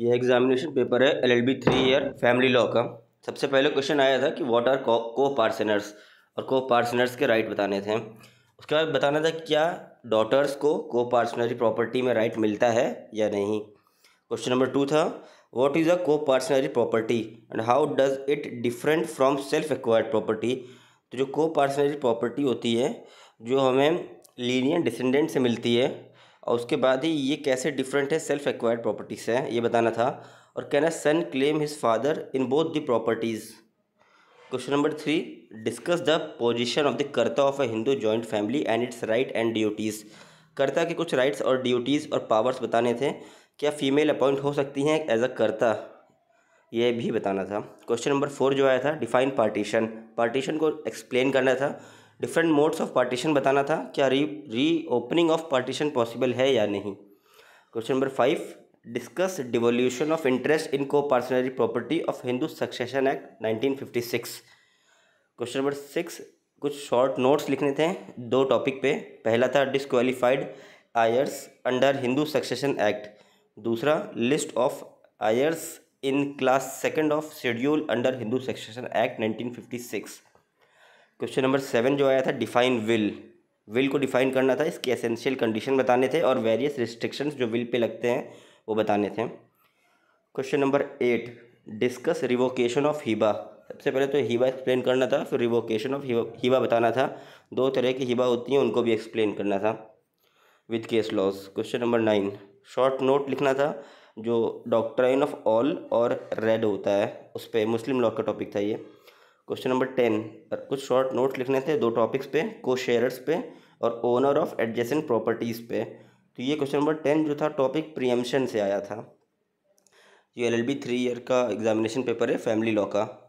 ये examination paper है L L B three year family law का सबसे पहले क्वेश्चन आया था कि वॉट आर को पार्सनर्स और को पार्सनर्स के राइट बताने थे उसके बाद बताना था क्या डॉटर्स को को पार्सनरी प्रॉपर्टी में राइट मिलता है या नहीं क्वेश्चन नंबर टू था what is a coparcenary property and how does it different from self acquired property तो जो को पार्सनरी प्रॉपर्टी होती है जो हमें लीनियन डिसेंडेंट से मिलती है और उसके बाद ही ये कैसे डिफरेंट है सेल्फ एक्वायर्ड प्रॉपर्टीज़ हैं ये बताना था और can a son claim his father in both the properties question number three discuss the position of the karta of a Hindu joint family and its right and duties कर्ता के कुछ rights और duties और पावर्स बताने थे क्या फीमेल अपॉइंट हो सकती हैं एज अ कर्ता ये भी बताना था क्वेश्चन नंबर फोर जो आया था डिफाइन पार्टीशन पार्टीशन को एक्सप्लेन करना था डिफरेंट मोड्स ऑफ पार्टीशन बताना था क्या री री ओपनिंग ऑफ पार्टीशन पॉसिबल है या नहीं question number five discuss devolution of interest in coparcenary property of Hindu Succession Act nineteen fifty six question number six कुछ शॉर्ट नोट्स लिखने थे दो टॉपिक पे पहला था disqualified heirs under Hindu Succession Act दूसरा list of heirs in class second of schedule under Hindu Succession Act nineteen fifty six question number seven जो आया था डिफाइन विल विल को डिफाइन करना था इसके एसेंशियल कंडीशन बताने थे और वेरियस रिस्ट्रिक्शंस जो विल पे लगते हैं वो बताने थे question number eight discuss revocation of हिबा सबसे पहले तो हिबा एक्सप्लेन करना था फिर रिवोकेशन ऑफ हिबा बताना था दो तरह की हिबा होती हैं उनको भी एक्सप्लेन करना था with case laws question number nine short note लिखना था जो डॉक्ट्राइन ऑफ ऑल और रेड होता है उस पर मुस्लिम लॉ का टॉपिक था ये क्वेश्चन नंबर टेन और कुछ शॉर्ट नोट्स लिखने थे दो टॉपिक्स पे को शेयर्स पे और ओनर ऑफ एडजेसेंट प्रॉपर्टीज़ पे तो ये क्वेश्चन नंबर टेन जो था टॉपिक प्रियम्शन से आया था ये L L B three year का एग्जामिनेशन पेपर है फैमिली लॉ का